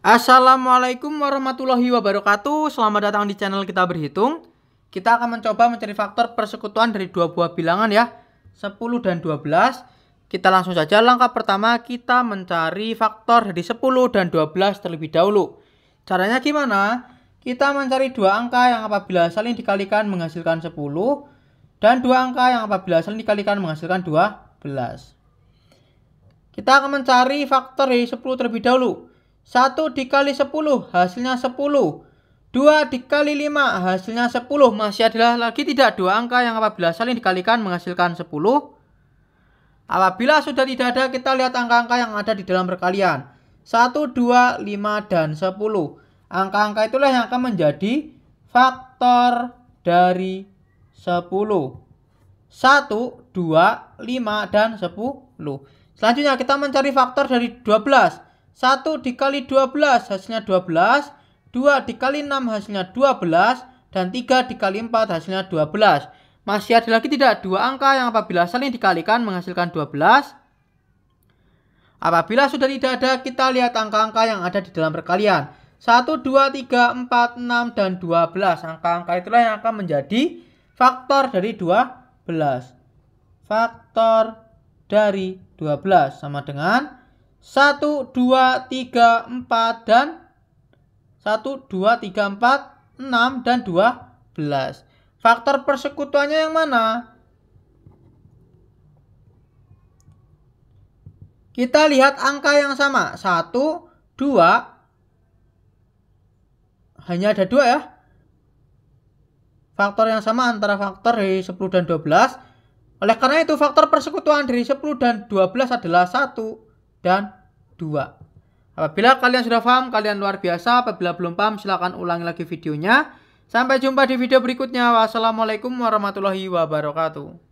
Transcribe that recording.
Assalamualaikum warahmatullahi wabarakatuh. Selamat datang di channel kita berhitung. Kita akan mencoba mencari faktor persekutuan dari dua buah bilangan ya, 10 dan 12. Kita langsung saja langkah pertama kita mencari faktor dari 10 dan 12 terlebih dahulu. Caranya gimana? Kita mencari dua angka yang apabila saling dikalikan menghasilkan 10 dan dua angka yang apabila saling dikalikan menghasilkan 12. Kita akan mencari faktor dari 10 terlebih dahulu. 1 dikali 10 hasilnya 10. 2 dikali 5 hasilnya 10. Masih ada lagi tidak dua angka yang apabila saling dikalikan menghasilkan 10. Apabila sudah tidak ada kita lihat angka-angka yang ada di dalam perkalian. 1, 2, 5, dan 10. Angka-angka itulah yang akan menjadi faktor dari 10. 1, 2, 5, dan 10. Selanjutnya kita mencari faktor dari 12. 1 dikali 12 hasilnya 12, 2 dikali 6 hasilnya 12, dan 3 dikali 4 hasilnya 12. Masih ada lagi tidak? Dua angka yang apabila saling dikalikan menghasilkan 12. Apabila sudah tidak ada, kita lihat angka-angka yang ada di dalam perkalian. 1, 2, 3, 4, 6, dan 12. Angka-angka itulah yang akan menjadi faktor dari 12. Faktor dari 12 sama dengan 12. 1, 2, 3, 4, dan 1, 2, 3, 4, 6, dan 12. Faktor persekutuannya yang mana? Kita lihat angka yang sama. 1, 2, hanya ada 2 ya. Faktor yang sama antara faktor dari 10 dan 12. Oleh karena itu faktor persekutuan dari 10 dan 12 adalah 1 dan 2. Apabila kalian sudah paham, kalian luar biasa. Apabila belum paham, silahkan ulangi lagi videonya. Sampai jumpa di video berikutnya. Wassalamualaikum warahmatullahi wabarakatuh.